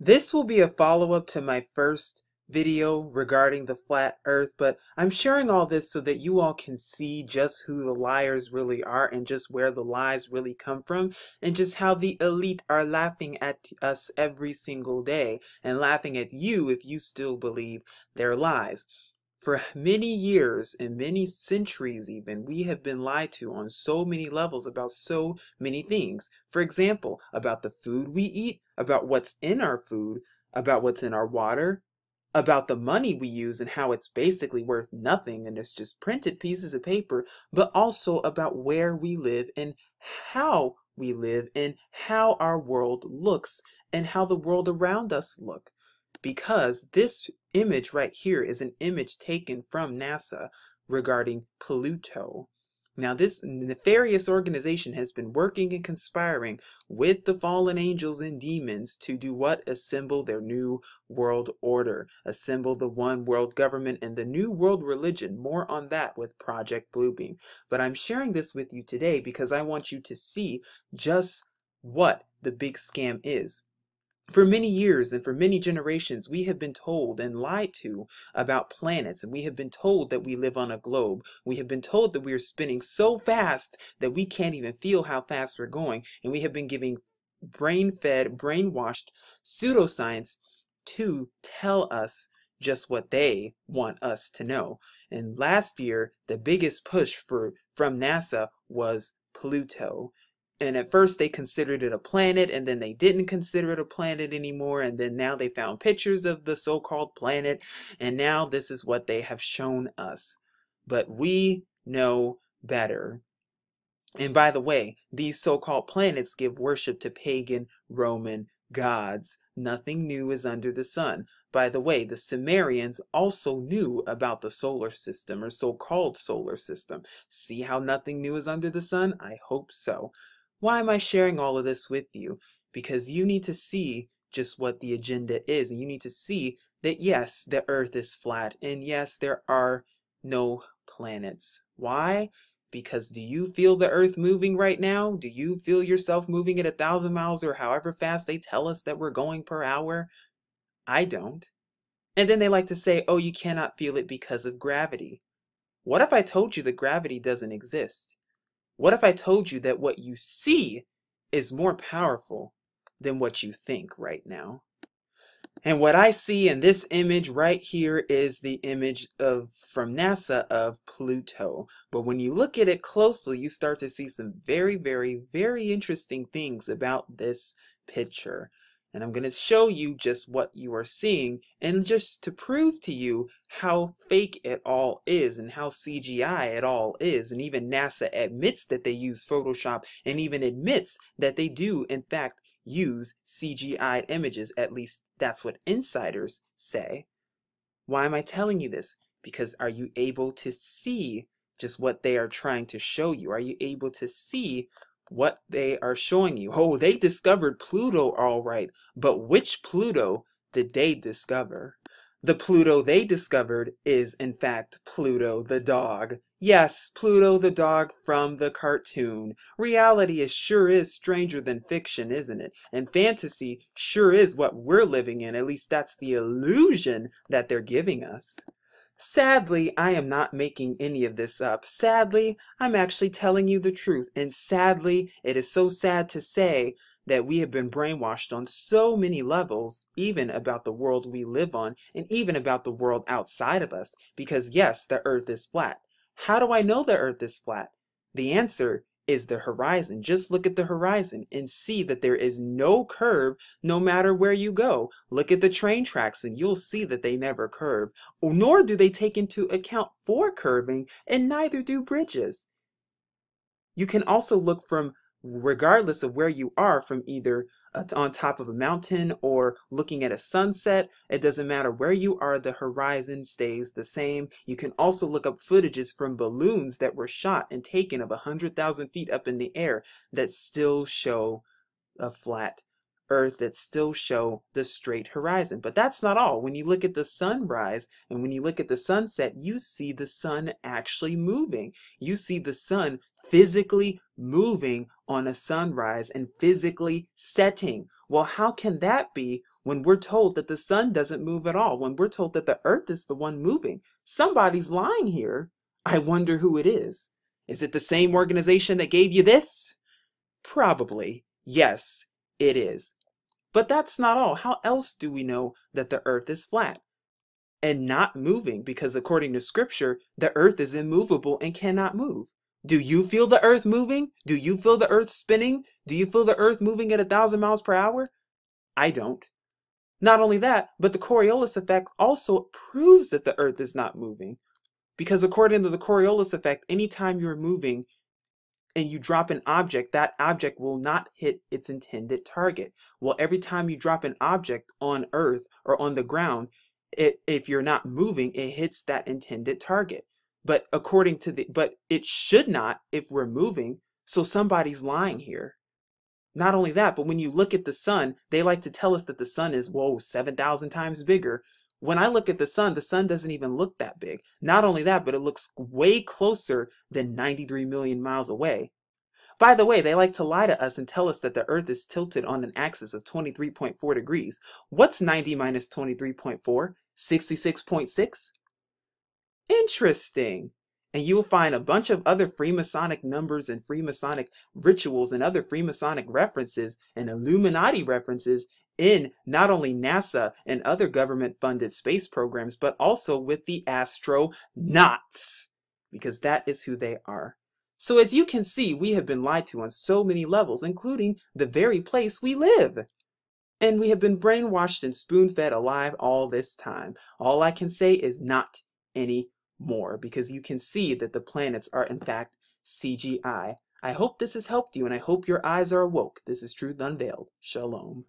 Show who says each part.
Speaker 1: This will be a follow-up to my first video regarding the flat earth, but I'm sharing all this so that you all can see just who the liars really are and just where the lies really come from and just how the elite are laughing at us every single day and laughing at you if you still believe their lies. For many years and many centuries, even, we have been lied to on so many levels about so many things. For example, about the food we eat, about what's in our food, about what's in our water, about the money we use and how it's basically worth nothing and it's just printed pieces of paper, but also about where we live and how we live and how our world looks and how the world around us look because this image right here is an image taken from NASA regarding Pluto. Now, this nefarious organization has been working and conspiring with the fallen angels and demons to do what? Assemble their new world order, assemble the one world government and the new world religion. More on that with Project Bluebeam. But I'm sharing this with you today because I want you to see just what the big scam is. For many years and for many generations, we have been told and lied to about planets, and we have been told that we live on a globe. We have been told that we are spinning so fast that we can't even feel how fast we're going, and we have been giving brain fed, brainwashed pseudoscience to tell us just what they want us to know. And last year, the biggest push for from NASA was Pluto and at first they considered it a planet and then they didn't consider it a planet anymore and then now they found pictures of the so-called planet and now this is what they have shown us but we know better and by the way these so-called planets give worship to pagan roman gods nothing new is under the sun by the way, the Sumerians also knew about the solar system or so called solar system. See how nothing new is under the sun? I hope so. Why am I sharing all of this with you? Because you need to see just what the agenda is. And you need to see that yes, the earth is flat. And yes, there are no planets. Why? Because do you feel the earth moving right now? Do you feel yourself moving at a thousand miles or however fast they tell us that we're going per hour? I don't. And then they like to say, oh, you cannot feel it because of gravity. What if I told you that gravity doesn't exist? What if I told you that what you see is more powerful than what you think right now? And what I see in this image right here is the image of from NASA of Pluto. But when you look at it closely, you start to see some very, very, very interesting things about this picture. And I'm going to show you just what you are seeing and just to prove to you how fake it all is and how CGI it all is. And even NASA admits that they use Photoshop and even admits that they do, in fact, use CGI images. At least that's what insiders say. Why am I telling you this? Because are you able to see just what they are trying to show you? Are you able to see what they are showing you. Oh, they discovered Pluto, all right, but which Pluto did they discover? The Pluto they discovered is, in fact, Pluto the dog. Yes, Pluto the dog from the cartoon. Reality is sure is stranger than fiction, isn't it? And fantasy sure is what we're living in, at least that's the illusion that they're giving us. Sadly, I am not making any of this up. Sadly, I'm actually telling you the truth. And sadly, it is so sad to say that we have been brainwashed on so many levels, even about the world we live on and even about the world outside of us. Because yes, the earth is flat. How do I know the earth is flat? The answer is the horizon. Just look at the horizon and see that there is no curve no matter where you go. Look at the train tracks and you'll see that they never curve, oh, nor do they take into account for curving, and neither do bridges. You can also look from, regardless of where you are, from either uh, on top of a mountain or looking at a sunset. It doesn't matter where you are, the horizon stays the same. You can also look up footages from balloons that were shot and taken of 100,000 feet up in the air that still show a flat earth that still show the straight horizon. But that's not all. When you look at the sunrise and when you look at the sunset, you see the sun actually moving. You see the sun physically moving on a sunrise and physically setting. Well, how can that be when we're told that the sun doesn't move at all? When we're told that the earth is the one moving? Somebody's lying here. I wonder who it is. Is it the same organization that gave you this? Probably. Yes, it is. But that's not all. How else do we know that the earth is flat and not moving? Because according to scripture, the earth is immovable and cannot move. Do you feel the earth moving? Do you feel the earth spinning? Do you feel the earth moving at a thousand miles per hour? I don't. Not only that, but the Coriolis effect also proves that the earth is not moving. Because according to the Coriolis effect, anytime you're moving, and you drop an object, that object will not hit its intended target. Well, every time you drop an object on Earth or on the ground, it, if you're not moving, it hits that intended target. But according to the, but it should not if we're moving. So somebody's lying here. Not only that, but when you look at the sun, they like to tell us that the sun is, whoa, 7,000 times bigger. When I look at the sun, the sun doesn't even look that big. Not only that, but it looks way closer than 93 million miles away. By the way, they like to lie to us and tell us that the Earth is tilted on an axis of 23.4 degrees. What's 90 minus 23.4? 66.6? Interesting. And you will find a bunch of other Freemasonic numbers and Freemasonic rituals and other Freemasonic references and Illuminati references in not only NASA and other government funded space programs, but also with the astronauts, because that is who they are. So, as you can see, we have been lied to on so many levels, including the very place we live. And we have been brainwashed and spoon fed alive all this time. All I can say is not any more, because you can see that the planets are, in fact, CGI. I hope this has helped you, and I hope your eyes are awoke. This is Truth Unveiled. Shalom.